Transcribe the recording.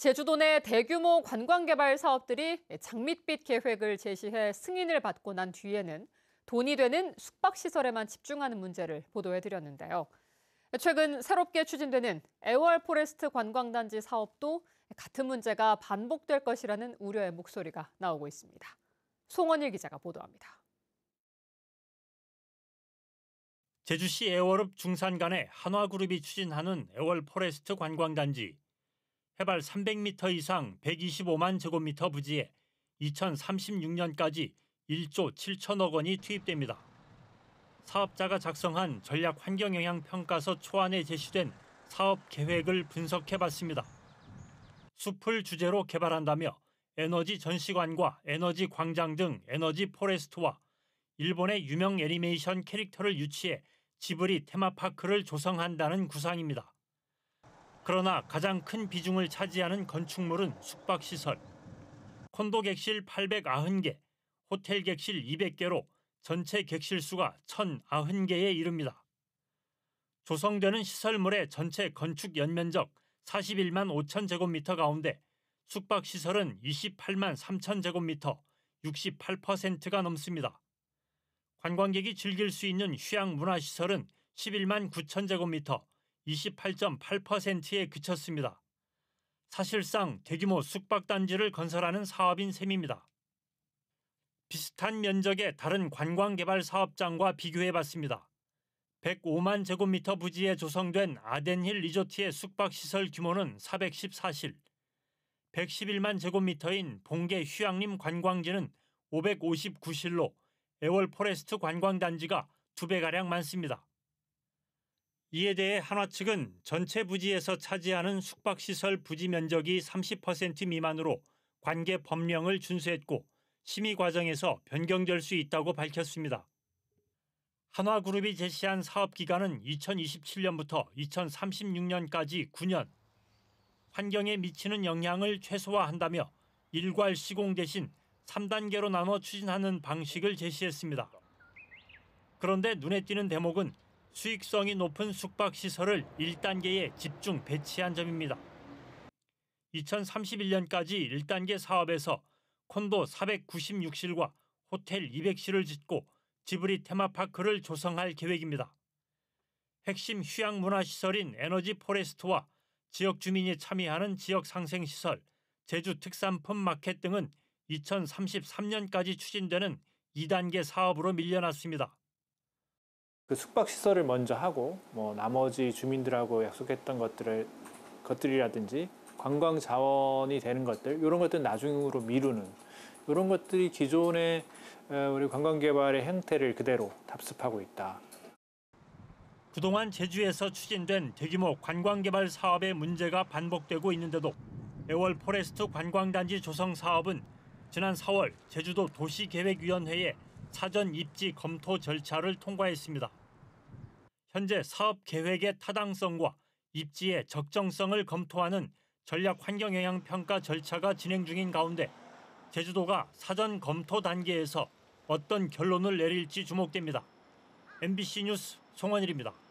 제주도 내 대규모 관광 개발 사업들이 장밋빛 계획을 제시해 승인을 받고 난 뒤에는 돈이 되는 숙박시설에만 집중하는 문제를 보도해드렸는데요. 최근 새롭게 추진되는 애월 포레스트 관광단지 사업도 같은 문제가 반복될 것이라는 우려의 목소리가 나오고 있습니다. 송원일 기자가 보도합니다. 제주시 애월읍 중산간에 한화그룹이 추진하는 애월 포레스트 관광단지. 해발 300m 이상 125만 제곱미터 부지에 2036년까지 1조 7천억 원이 투입됩니다. 사업자가 작성한 전략 환경 영향 평가서 초안에 제시된 사업 계획을 분석해 봤습니다. 숲을 주제로 개발한다며 에너지 전시관과 에너지 광장 등 에너지 포레스트와 일본의 유명 애니메이션 캐릭터를 유치해 지브리 테마파크를 조성한다는 구상입니다. 그러나 가장 큰 비중을 차지하는 건축물은 숙박시설. 콘도 객실 890개, 호텔 객실 200개로 전체 객실 수가 1,090개에 이릅니다. 조성되는 시설물의 전체 건축 연면적 41만 5천 제곱미터 가운데 숙박시설은 28만 3천 제곱미터, 68%가 넘습니다. 관광객이 즐길 수 있는 휴양 문화시설은 11만 9천 제곱미터, 28.8%에 그쳤습니다. 사실상 대규모 숙박단지를 건설하는 사업인 셈입니다. 비슷한 면적의 다른 관광개발 사업장과 비교해 봤습니다. 105만 제곱미터 부지에 조성된 아덴힐 리조트의 숙박시설 규모는 414실, 111만 제곱미터인 봉계 휴양림 관광지는 559실로 애월 포레스트 관광단지가 2배가량 많습니다. 이에 대해 한화 측은 전체 부지에서 차지하는 숙박시설 부지 면적이 30% 미만으로 관계 법령을 준수했고 심의 과정에서 변경될 수 있다고 밝혔습니다. 한화그룹이 제시한 사업 기간은 2027년부터 2036년까지 9년. 환경에 미치는 영향을 최소화한다며 일괄 시공 대신 3단계로 나눠 추진하는 방식을 제시했습니다. 그런데 눈에 띄는 대목은 수익성이 높은 숙박시설을 1단계에 집중 배치한 점입니다. 2031년까지 1단계 사업에서 콘도 496실과 호텔 200실을 짓고 지브리 테마파크를 조성할 계획입니다. 핵심 휴양 문화시설인 에너지 포레스트와 지역 주민이 참여하는 지역 상생시설, 제주 특산품 마켓 등은 2033년까지 추진되는 2단계 사업으로 밀려났습니다. 그 숙박 시설을 먼저 하고 뭐 나머지 주민들하고 약속했던 것들을 것들이라든지 관광 자원이 되는 것들 이런 것들 나중으로 미루는 이런 것들이 기존의 어, 우리 관광 개발의 형태를 그대로 답습하고 있다. 그동안 제주에서 추진된 대규모 관광 개발 사업의 문제가 반복되고 있는데도 애월 포레스트 관광단지 조성 사업은 지난 4월 제주도 도시계획위원회에 사전 입지 검토 절차를 통과했습니다. 현재 사업 계획의 타당성과 입지의 적정성을 검토하는 전략 환경 영향 평가 절차가 진행 중인 가운데 제주도가 사전 검토 단계에서 어떤 결론을 내릴지 주목됩니다. MBC 뉴스 송원일입니다.